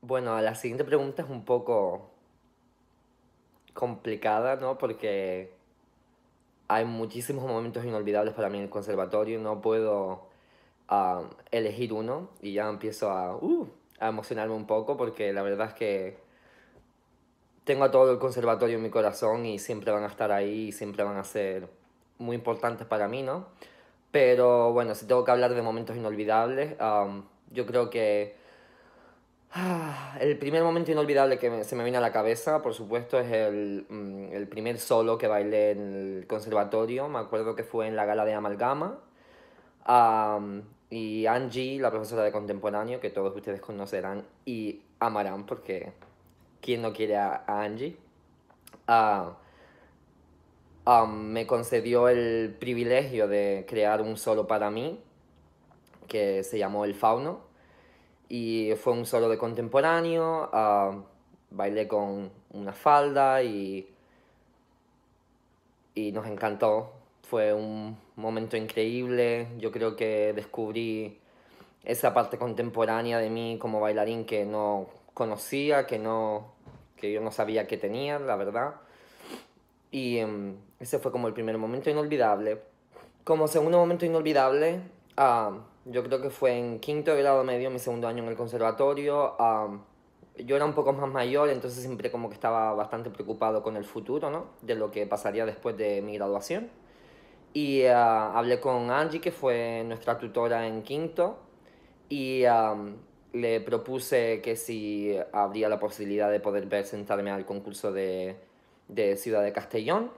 Bueno, la siguiente pregunta es un poco complicada, ¿no? Porque hay muchísimos momentos inolvidables para mí en el conservatorio, no puedo ah, elegir uno y ya empiezo uh, a, emocionarme un poco porque la verdad es que tengo a todo el conservatorio en mi corazón y siempre van a estar ahí y siempre van a ser muy importantes para mí, ¿no? Pero bueno, si tengo que hablar de momentos inolvidables, ah, yo creo que Ah, el primer momento inolvidable que se me viene a la cabeza, por supuesto, es el, mm, el, primer solo que bailé en el conservatorio. Me acuerdo que fue en la gala de Amalgama. y Angie, la profesora de contemporáneo, que todos ustedes conocerán y amarán, porque ¿quién no quiere a, Angie? Ah, me concedió el privilegio de crear un solo para mí, que se llamó El Fauno y fue un solo de contemporáneo, ah, bailé con una falda y, y nos encantó. Fue un momento increíble, yo creo que descubrí esa parte contemporánea de mí como bailarín que no conocía, que, no, que yo no sabía que tenía, la verdad. Y em, ese fue como el primer momento inolvidable. Como segundo momento inolvidable, a ah, yo creo que fue en quinto grado medio, mi segundo año en el conservatorio. yo era un poco más mayor, entonces siempre como que estaba bastante preocupado con el futuro, ¿no? De lo que pasaría después de mi graduación. Y ah, hablé con Angie, que fue nuestra tutora en quinto, y le propuse que si habría la posibilidad de poder presentarme al concurso de, de Ciudad de Castellón.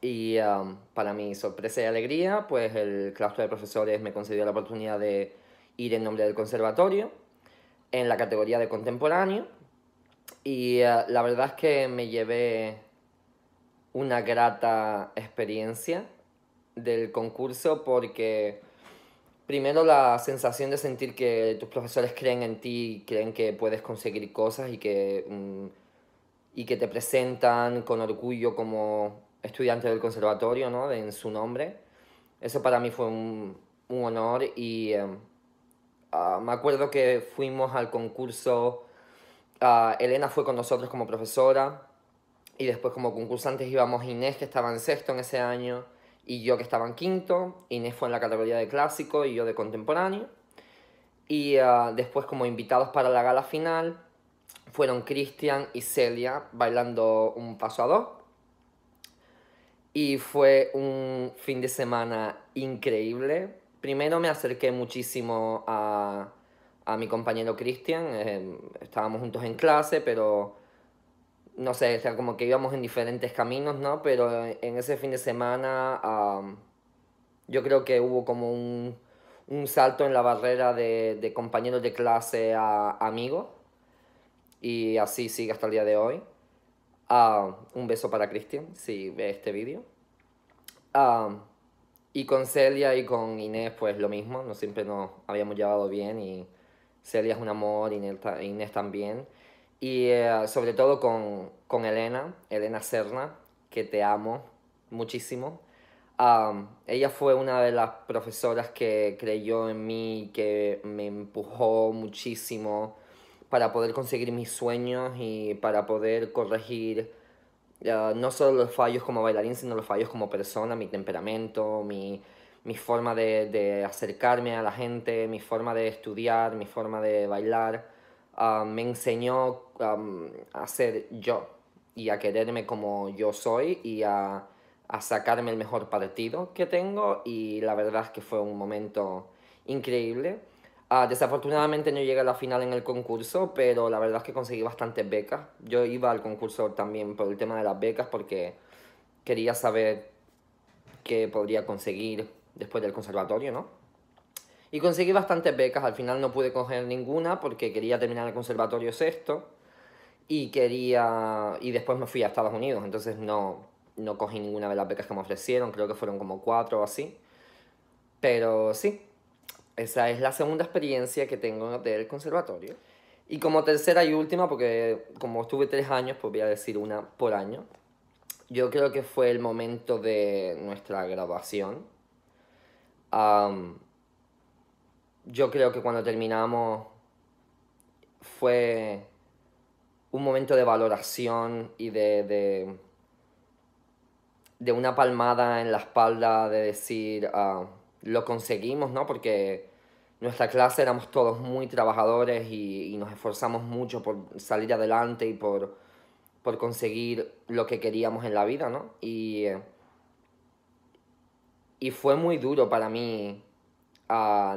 Y um, para mi sorpresa y alegría, pues el claustro de profesores me concedió la oportunidad de ir en nombre del conservatorio en la categoría de contemporáneo. Y uh, la verdad es que me llevé una grata experiencia del concurso porque primero la sensación de sentir que tus profesores creen en ti, creen que puedes conseguir cosas y que, mm, y que te presentan con orgullo como estudiante del conservatorio, ¿no? En su nombre. Eso para mí fue un, honor y eh, ah, me acuerdo que fuimos al concurso, ah, Elena fue con nosotros como profesora y después como concursantes íbamos Inés que estaba en sexto en ese año y yo que estaba en quinto, Inés fue en la categoría de clásico y yo de contemporáneo y ah, después como invitados para la gala final fueron Cristian y Celia bailando un paso a dos y fue un fin de semana increíble. Primero me acerqué muchísimo a, mi compañero Cristian, em, estábamos juntos en clase, pero no sé, sea, como que íbamos en diferentes caminos, ¿no? Pero en ese fin de semana yo creo que hubo como un, salto en la barrera de, de compañeros de clase a amigos y así sigue hasta el día de hoy. Ah, un beso para Cristian, si ve este vídeo. Ah, y con Celia y con Inés, pues lo mismo, no siempre nos habíamos llevado bien y Celia es un amor, Inés, también. Y eh, sobre todo con, con, Elena, Elena Serna, que te amo muchísimo. Ah, ella fue una de las profesoras que creyó en mí, que me empujó muchísimo para poder conseguir mis sueños y para poder corregir ah, no solo los fallos como bailarín, sino los fallos como persona, mi temperamento, mi, forma de, acercarme a la gente, mi forma de estudiar, mi forma de bailar. Ah, me enseñó a ser yo y a quererme como yo soy y a, a sacarme el mejor partido que tengo y la verdad es que fue un momento increíble. Ah, desafortunadamente no llegué a la final en el concurso, pero la verdad es que conseguí bastantes becas. Yo iba al concurso también por el tema de las becas porque quería saber qué podría conseguir después del conservatorio, ¿no? Y conseguí bastantes becas, al final no pude coger ninguna porque quería terminar el conservatorio sexto y quería... y después me fui a Estados Unidos, entonces no, no cogí ninguna de las becas que me ofrecieron, creo que fueron como cuatro o así. Pero sí, esa es la segunda experiencia que tengo del conservatorio. Y como tercera y última, porque como estuve tres años, pues voy a decir una por año. Yo creo que fue el momento de nuestra graduación. yo creo que cuando terminamos fue un momento de valoración y de, de, una palmada en la espalda de decir ah, lo conseguimos, ¿no? Porque nuestra clase éramos todos muy trabajadores y, nos esforzamos mucho por salir adelante y por, por conseguir lo que queríamos en la vida, ¿no? Y, fue muy duro para mí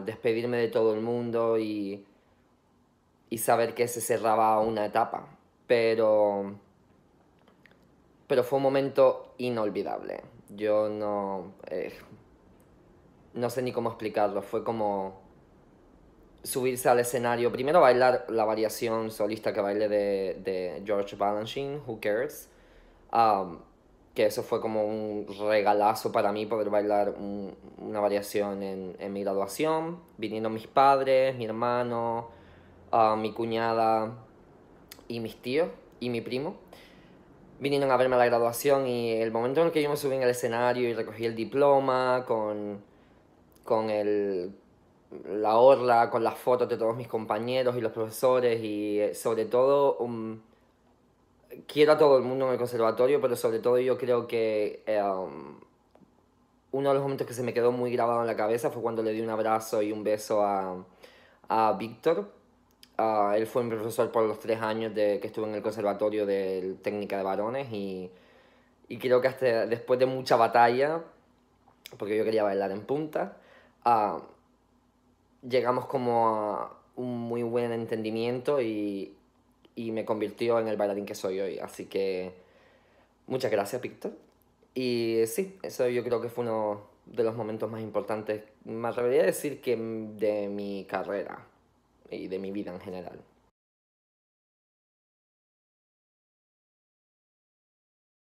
despedirme de todo el mundo y, saber que se cerraba una etapa, pero, pero fue un momento inolvidable. Yo no... Eh, no sé ni cómo explicarlo, fue como subirse al escenario, primero bailar la variación solista que baile de, de George Balanchine, Who Cares, um, que eso fue como un regalazo para mí poder bailar una variación en, mi graduación. Vinieron mis padres, mi hermano, a uh, mi cuñada y mis tíos y mi primo. Vinieron a verme a la graduación y el momento en el que yo me subí en el escenario y recogí el diploma con, con el la orla con las fotos de todos mis compañeros y los profesores y eh, sobre todo um, quiero a todo el mundo en el conservatorio, pero sobre todo yo creo que eh, um, uno de los momentos que se me quedó muy grabado en la cabeza fue cuando le di un abrazo y un beso a, a Víctor. Ah, él fue mi profesor por los tres años de, que estuve en el conservatorio de técnica de varones y, y creo que hasta después de mucha batalla, porque yo quería bailar en punta, ah, llegamos como a un muy buen entendimiento y, me convirtió en el bailarín que soy hoy. Así que muchas gracias, Víctor. Y sí, eso yo creo que fue uno de los momentos más importantes, me atrevería a decir que de mi carrera y de mi vida en general.